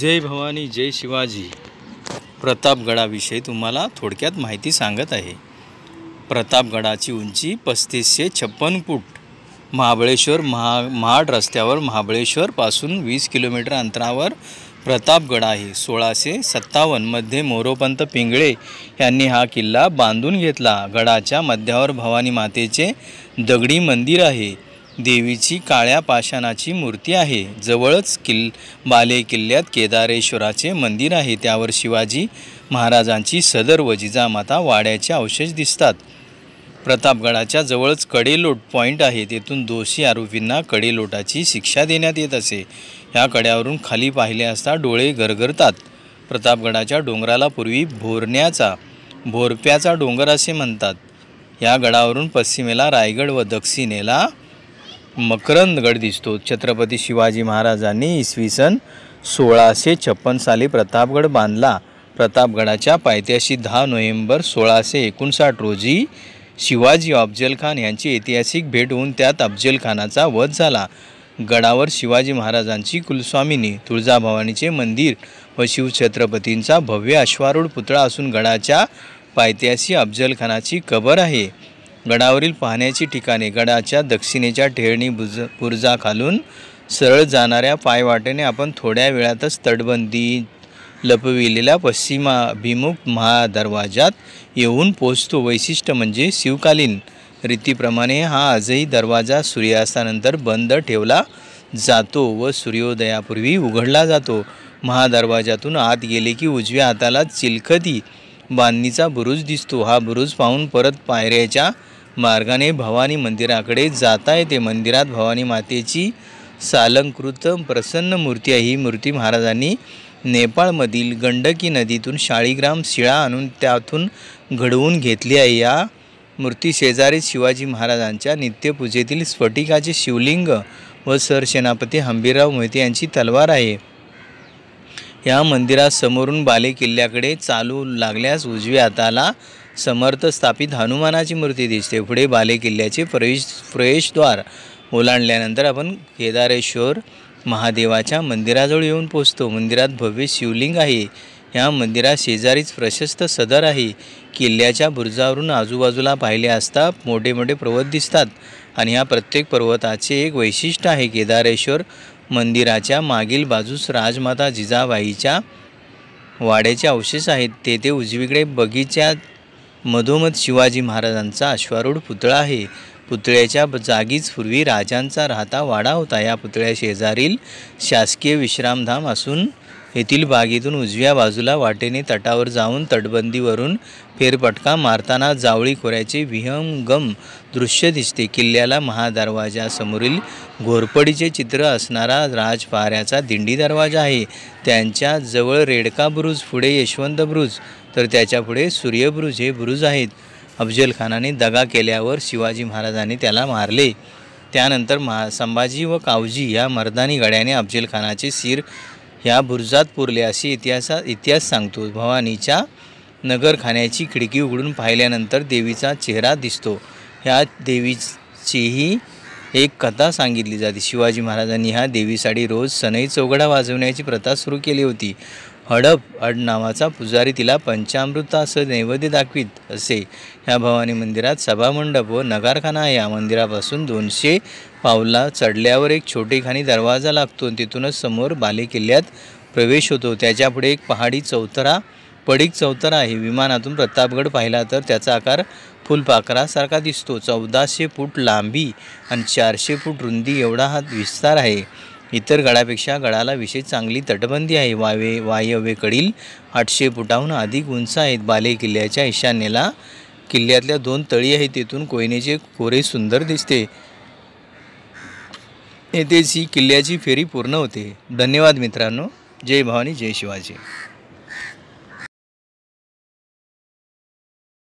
जय भवानी जय शिवाजी प्रतापगडाविषयी तुम्हाला थोडक्यात माहिती सांगत आहे प्रतापगडाची उंची पस्तीसशे छप्पन फूट महाबळेश्वर महा महाड रस्त्यावर महाबळेश्वरपासून वीस किलोमीटर अंतरावर प्रतापगड आहे सोळाशे सत्तावन्नमध्ये मोरोपंत पिंगळे यांनी हा किल्ला बांधून घेतला गडाच्या मध्यावर भवानी मातेचे दगडी मंदिर आहे देवीची काळ्या पाषाणाची मूर्ती आहे जवळच किल बाले किल्ल्यात केदारेश्वराचे मंदिर आहे त्यावर शिवाजी महाराजांची सदर व जिजामाता वाड्याचे अवशेष दिसतात प्रतापगडाच्या जवळच कडेलोट पॉईंट आहे तेथून दोषी आरोपींना कडेलोटाची शिक्षा देण्यात येत असे ह्या कड्यावरून खाली पाहिले असता डोळे गरगरतात प्रतापगडाच्या डोंगराला पूर्वी भोरण्याचा भोरप्याचा डोंगर असे म्हणतात या गडावरून पश्चिमेला रायगड व दक्षिणेला मकरंदगड दिसतो छत्रपती शिवाजी महाराजांनी इसवी सन सोळाशे छप्पन साली प्रतापगड बांधला प्रतापगडाच्या पायथ्याशी दहा नोव्हेंबर सोळाशे एकोणसाठ रोजी शिवाजी अफजल खान यांची ऐतिहासिक भेट होऊन त्यात अफजल खानाचा वध झाला गडावर शिवाजी महाराजांची कुलस्वामिनी तुळजाभवानीचे मंदिर व शिवछत्रपतींचा भव्य अश्वारूढ पुतळा असून गडाच्या पायथ्याशी अफजल खानाची कबर आहे गडावरील पाहण्याची ठिकाणे गडाच्या दक्षिणेच्या ठेळणी बुज बुर्जाखालून सरळ जाणाऱ्या पायवाटेने आपण थोड्या वेळातच तटबंदी लपविलेल्या पश्चिमाभिमुख महादरवाजात येऊन पोचतो वैशिष्ट्य म्हणजे शिवकालीन रीतीप्रमाणे हा आजही दरवाजा सूर्यास्तानंतर बंद ठेवला जातो व सूर्योदयापूर्वी उघडला जातो महादरवाजातून आत गेले की उजव्या हाताला चिलखती बांधणीचा बुरुज दिसतो हा बुरुज पाहून परत पायऱ्याच्या मार्गाने भवानी मंदिराकडे जाता येते मंदिरात भवानी मातेची सालंकृत प्रसन्न मूर्ती आहे ही मूर्ती महाराजांनी नेपाळमधील गंडकी नदीतून शाळीग्राम शिळा आणून त्यातून घडवून घेतली आहे या मूर्ती शेजारी शिवाजी महाराजांच्या नित्यपूजेतील स्फटिकाचे शिवलिंग व सरसेनापती हंबीरराव मोहिते यांची तलवार आहे या मंदिरासमोरून बाले किल्ल्याकडे चालू लागल्यास उजव्या हाताला समर्थ स्थापित हनुमानाची मूर्ती दिसते पुढे बाले किल्ल्याचे प्रवेश प्रवेशद्वार ओलांडल्यानंतर आपण केदारेश्वर महादेवाच्या मंदिराजवळ येऊन पोचतो मंदिरात भव्य शिवलिंग आहे ह्या मंदिरात शेजारीच प्रशस्त सदर आहे किल्ल्याच्या बुर्जावरून आजूबाजूला पाहिले असता मोठे मोठे पर्वत दिसतात आणि ह्या प्रत्येक पर्वताचे एक वैशिष्ट्य आहे केदारेश्वर मंदिराच्या मागील बाजूस राजमाता जिजाबाईच्या वाड्याचे अवशेष आहेत तेथे उजवीकडे बगीच्या मधोमध शिवाजी महाराजांचा अश्वारूढ पुतळा आहे पुतळ्याच्या जागीच पूर्वी राजांचा राहता वाडा होता या पुतळ्या शेजारील शासकीय विश्रामधाम असून येथील बागेतून उजव्या बाजूला वाटेने तटावर जाऊन तटबंदीवरून फेरपटका मारताना जावळी खोऱ्याचे विहंगम दृश्य दिसते किल्ल्याला महादरवाजासमोरील घोरपडीचे चित्र असणारा राजपाऱ्याचा दिंडी दरवाजा आहे त्यांच्या जवळ रेडका ब्रुज पुढे यशवंत ब्रुज तर त्याच्यापुढे सूर्यब्रुज हे ब्रुज आहेत अफजलखानाने दगा केल्यावर शिवाजी महाराजांनी त्याला मारले त्यानंतर महा संभाजी व कावजी या मर्दानी गड्याने अफजलखानाचे सिर ह्या बुरजात पुरले अशी इतिहासा इतिहास सांगतो भवानीच्या नगरखान्याची खिडकी उघडून पाहिल्यानंतर देवीचा चेहरा दिसतो ह्या देवीचीही एक कथा सांगितली जाते शिवाजी महाराजांनी ह्या देवीसाठी रोज सनई चौघडा वाजवण्याची प्रथा सुरू केली होती हडप अड नावाचा पुजारी तिला असं नैवेद्य दाखवीत असे ह्या भवानी मंदिरात सभामंडप व नगारखाना या मंदिरापासून दोनशे पावला चढल्यावर एक छोटेखानी दरवाजा लागतो तिथूनच समोर बाले किल्ल्यात प्रवेश होतो त्याच्यापुढे एक पहाडी चौथरा पडीक चौतरा आहे विमानातून प्रतापगड पाहिला तर त्याचा आकार फुलपाखरासारखा दिसतो चौदाशे फूट लांबी आणि चारशे फूट रुंदी एवढा हा विस्तार आहे इतर गडापेक्षा गडाला विशेष चांगली तटबंदी आहे वावे वायव्येकडील आठशे फुटाहून अधिक उंच आहेत बाले किल्ल्याच्या ईशान्येला किल्ल्यातल्या दोन तळी आहेत तेथून कोयनेचे कोरे सुंदर दिसते येथेच ही किल्ल्याची फेरी पूर्ण होते धन्यवाद मित्रांनो जय भवानी जय शिवाजी